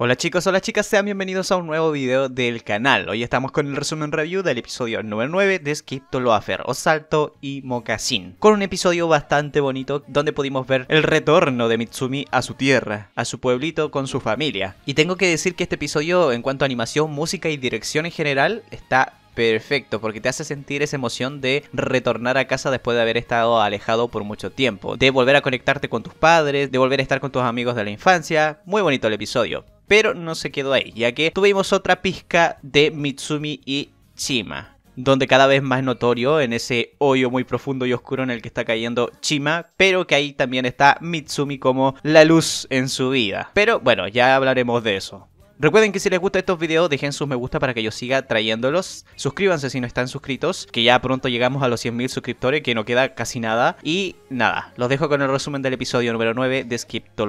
Hola chicos, hola chicas, sean bienvenidos a un nuevo video del canal. Hoy estamos con el resumen review del episodio número 9 de Skip to Loafer, o Salto y Mocasín. Con un episodio bastante bonito donde pudimos ver el retorno de Mitsumi a su tierra, a su pueblito con su familia. Y tengo que decir que este episodio en cuanto a animación, música y dirección en general está perfecto, porque te hace sentir esa emoción de retornar a casa después de haber estado alejado por mucho tiempo, de volver a conectarte con tus padres, de volver a estar con tus amigos de la infancia. Muy bonito el episodio pero no se quedó ahí, ya que tuvimos otra pizca de Mitsumi y Chima donde cada vez más notorio en ese hoyo muy profundo y oscuro en el que está cayendo Chima, pero que ahí también está Mitsumi como la luz en su vida. Pero bueno, ya hablaremos de eso. Recuerden que si les gusta estos videos, dejen sus me gusta para que yo siga trayéndolos. Suscríbanse si no están suscritos, que ya pronto llegamos a los 100.000 suscriptores, que no queda casi nada. Y nada, los dejo con el resumen del episodio número 9 de Skip to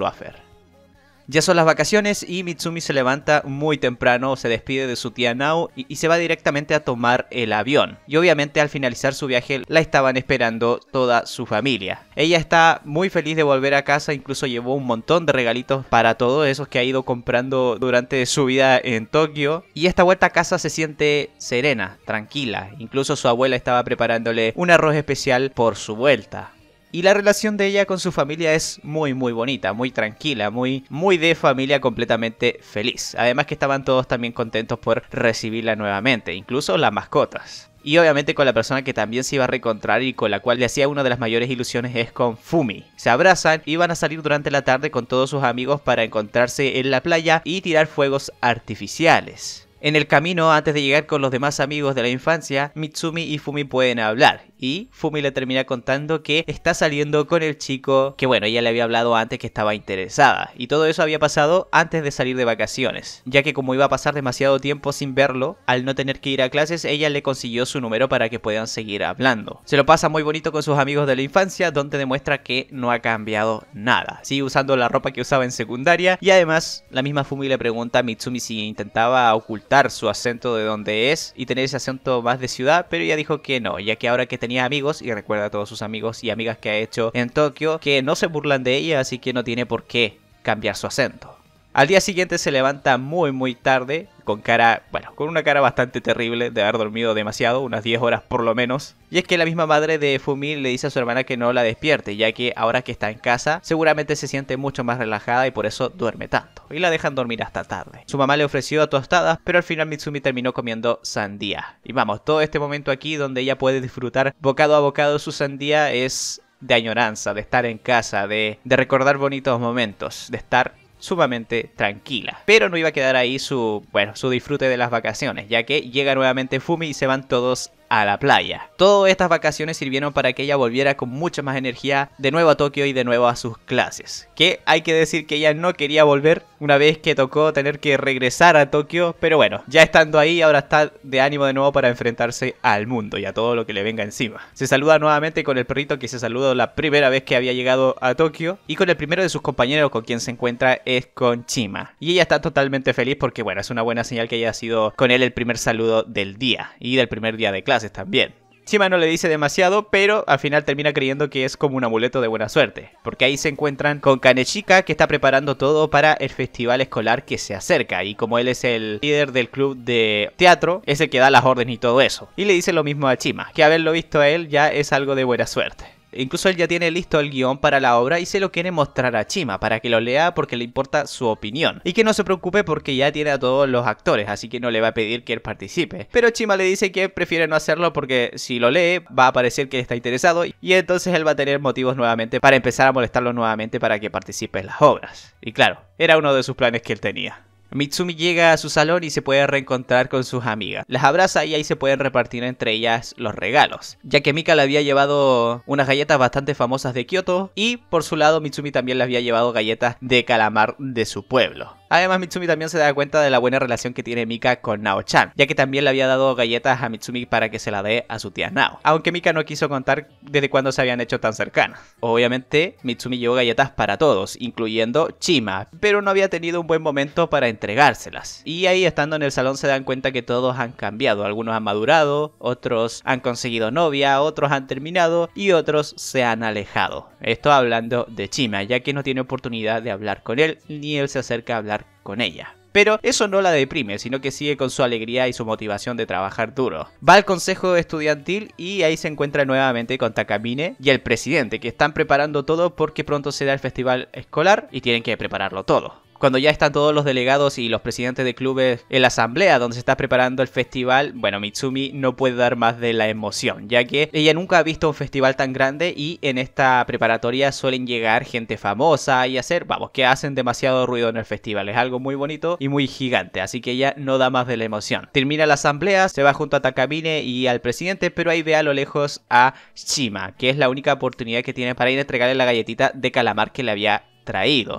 ya son las vacaciones y Mitsumi se levanta muy temprano, se despide de su tía Nao y, se va directamente a tomar el avión. Y obviamente al finalizar su viaje la estaban esperando toda su familia. Ella está muy feliz de volver a casa, incluso llevó un montón de regalitos para todos esos que ha ido comprando durante su vida en Tokio. Y esta vuelta a casa se siente serena, tranquila. Incluso su abuela estaba preparándole un arroz especial por su vuelta. Y la relación de ella con su familia es muy muy bonita, muy tranquila, muy muy de familia completamente feliz. Además que estaban todos también contentos por recibirla nuevamente, incluso las mascotas. Y obviamente con la persona que también se iba a reencontrar y con la cual le hacía una de las mayores ilusiones es con Fumi. Se abrazan y van a salir durante la tarde con todos sus amigos para encontrarse en la playa y tirar fuegos artificiales. En el camino, antes de llegar con los demás amigos de la infancia, Mitsumi y Fumi pueden hablar y Fumi le termina contando que está saliendo con el chico que bueno, ella le había hablado antes que estaba interesada y todo eso había pasado antes de salir de vacaciones, ya que como iba a pasar demasiado tiempo sin verlo, al no tener que ir a clases, ella le consiguió su número para que puedan seguir hablando. Se lo pasa muy bonito con sus amigos de la infancia, donde demuestra que no ha cambiado nada, sigue usando la ropa que usaba en secundaria y además la misma Fumi le pregunta a Mitsumi si intentaba ocultar su acento de donde es y tener ese acento más de ciudad, pero ella dijo que no, ya que ahora que tenía tenía amigos y recuerda a todos sus amigos y amigas que ha hecho en Tokio que no se burlan de ella, así que no tiene por qué cambiar su acento. Al día siguiente se levanta muy muy tarde, con cara, bueno, con una cara bastante terrible de haber dormido demasiado, unas 10 horas por lo menos. Y es que la misma madre de Fumi le dice a su hermana que no la despierte, ya que ahora que está en casa, seguramente se siente mucho más relajada y por eso duerme tanto. Y la dejan dormir hasta tarde. Su mamá le ofreció tostadas, pero al final Mitsumi terminó comiendo sandía. Y vamos, todo este momento aquí donde ella puede disfrutar bocado a bocado su sandía es de añoranza, de estar en casa, de, de recordar bonitos momentos, de estar sumamente tranquila. Pero no iba a quedar ahí su, bueno, su disfrute de las vacaciones, ya que llega nuevamente Fumi y se van todos a la playa. Todas estas vacaciones sirvieron para que ella volviera con mucha más energía de nuevo a Tokio y de nuevo a sus clases. Que hay que decir que ella no quería volver una vez que tocó tener que regresar a Tokio, pero bueno, ya estando ahí ahora está de ánimo de nuevo para enfrentarse al mundo y a todo lo que le venga encima. Se saluda nuevamente con el perrito que se saludó la primera vez que había llegado a Tokio y con el primero de sus compañeros con quien se encuentra es con Chima. Y ella está totalmente feliz porque bueno, es una buena señal que haya sido con él el primer saludo del día y del primer día de clase. Están bien, chima no le dice demasiado, pero al final termina creyendo que es como un amuleto de buena suerte, porque ahí se encuentran con Kaneshika que está preparando todo para el festival escolar que se acerca, y como él es el líder del club de teatro, es el que da las órdenes y todo eso. Y le dice lo mismo a Chima que haberlo visto a él ya es algo de buena suerte. Incluso él ya tiene listo el guión para la obra y se lo quiere mostrar a Chima para que lo lea porque le importa su opinión. Y que no se preocupe porque ya tiene a todos los actores, así que no le va a pedir que él participe. Pero Chima le dice que prefiere no hacerlo porque si lo lee va a parecer que está interesado y entonces él va a tener motivos nuevamente para empezar a molestarlo nuevamente para que participe en las obras. Y claro, era uno de sus planes que él tenía. Mitsumi llega a su salón y se puede reencontrar con sus amigas. Las abraza y ahí se pueden repartir entre ellas los regalos, ya que Mika le había llevado unas galletas bastante famosas de Kyoto y por su lado Mitsumi también le había llevado galletas de calamar de su pueblo. Además, Mitsumi también se da cuenta de la buena relación que tiene Mika con Nao-chan, ya que también le había dado galletas a Mitsumi para que se la dé a su tía Nao, aunque Mika no quiso contar desde cuándo se habían hecho tan cercanas. Obviamente, Mitsumi llevó galletas para todos, incluyendo Chima, pero no había tenido un buen momento para entregárselas. Y ahí estando en el salón se dan cuenta que todos han cambiado, algunos han madurado, otros han conseguido novia, otros han terminado y otros se han alejado. Esto hablando de Chima, ya que no tiene oportunidad de hablar con él ni él se acerca a hablar con ella. Pero eso no la deprime, sino que sigue con su alegría y su motivación de trabajar duro. Va al consejo estudiantil y ahí se encuentra nuevamente con Takamine y el presidente, que están preparando todo porque pronto será el festival escolar y tienen que prepararlo todo cuando ya están todos los delegados y los presidentes de clubes en la asamblea donde se está preparando el festival, bueno, Mitsumi no puede dar más de la emoción, ya que ella nunca ha visto un festival tan grande y en esta preparatoria suelen llegar gente famosa y hacer, vamos, que hacen demasiado ruido en el festival, es algo muy bonito y muy gigante, así que ella no da más de la emoción. Termina la asamblea, se va junto a Takamine y al presidente, pero ahí ve a lo lejos a Shima, que es la única oportunidad que tiene para ir a entregarle la galletita de calamar que le había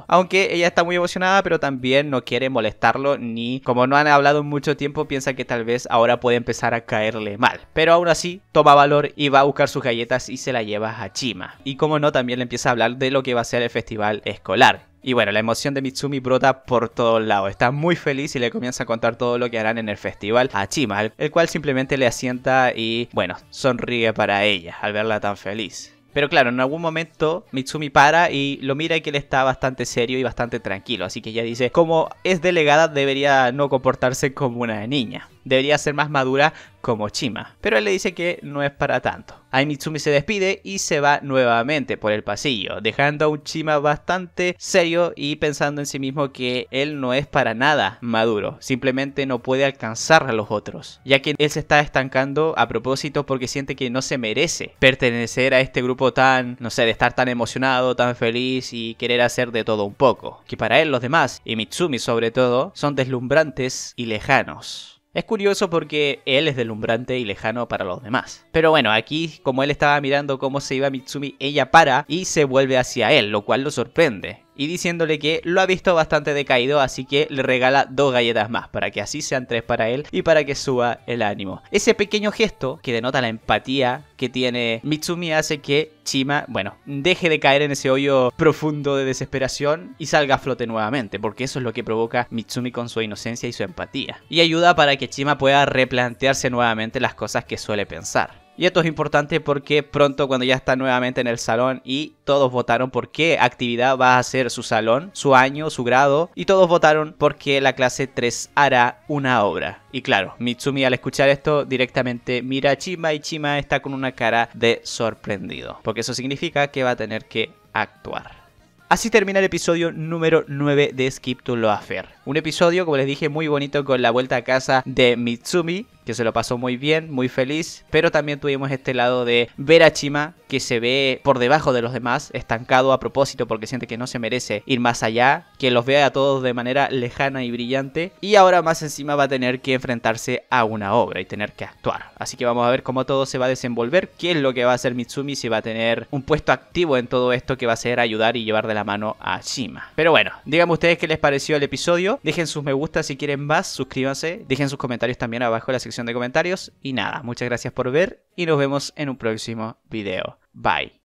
aunque ella está muy emocionada, pero también no quiere molestarlo ni como no han hablado mucho tiempo, piensa que tal vez ahora puede empezar a caerle mal. Pero aún así, toma valor y va a buscar sus galletas y se la lleva a Chima. Y como no, también le empieza a hablar de lo que va a ser el festival escolar. Y bueno, la emoción de Mitsumi brota por todos lados. Está muy feliz y le comienza a contar todo lo que harán en el festival a Chima, el cual simplemente le asienta y, bueno, sonríe para ella al verla tan feliz. Pero claro, en algún momento Mitsumi para y lo mira y que él está bastante serio y bastante tranquilo. Así que ella dice, como es delegada, debería no comportarse como una niña debería ser más madura como Chima, pero él le dice que no es para tanto. Ahí Mitsumi se despide y se va nuevamente por el pasillo, dejando a un Chima bastante serio y pensando en sí mismo que él no es para nada maduro, simplemente no puede alcanzar a los otros, ya que él se está estancando a propósito porque siente que no se merece pertenecer a este grupo tan, no sé, de estar tan emocionado, tan feliz y querer hacer de todo un poco, que para él los demás, y Mitsumi sobre todo, son deslumbrantes y lejanos. Es curioso porque él es deslumbrante y lejano para los demás. Pero bueno, aquí como él estaba mirando cómo se iba Mitsumi, ella para y se vuelve hacia él, lo cual lo sorprende y diciéndole que lo ha visto bastante decaído, así que le regala dos galletas más para que así sean tres para él y para que suba el ánimo. Ese pequeño gesto que denota la empatía que tiene Mitsumi hace que Chima, bueno, deje de caer en ese hoyo profundo de desesperación y salga a flote nuevamente, porque eso es lo que provoca Mitsumi con su inocencia y su empatía. Y ayuda para que Chima pueda replantearse nuevamente las cosas que suele pensar. Y esto es importante porque pronto cuando ya está nuevamente en el salón y todos votaron por qué actividad va a ser su salón, su año, su grado. Y todos votaron porque la clase 3 hará una obra. Y claro, Mitsumi al escuchar esto directamente mira a Chima y Chima está con una cara de sorprendido. Porque eso significa que va a tener que actuar. Así termina el episodio número 9 de Skip to Affair. Un episodio, como les dije, muy bonito con la vuelta a casa de Mitsumi, que se lo pasó muy bien, muy feliz, pero también tuvimos este lado de ver a Chima que se ve por debajo de los demás, estancado a propósito porque siente que no se merece ir más allá, que los vea a todos de manera lejana y brillante, y ahora más encima va a tener que enfrentarse a una obra y tener que actuar. Así que vamos a ver cómo todo se va a desenvolver, qué es lo que va a hacer Mitsumi, si va a tener un puesto activo en todo esto que va a ser ayudar y llevar de la mano a Shima. Pero bueno, díganme ustedes qué les pareció el episodio, dejen sus me gusta si quieren más, suscríbanse, dejen sus comentarios también abajo en la sección de comentarios, y nada, muchas gracias por ver y nos vemos en un próximo video. Bye.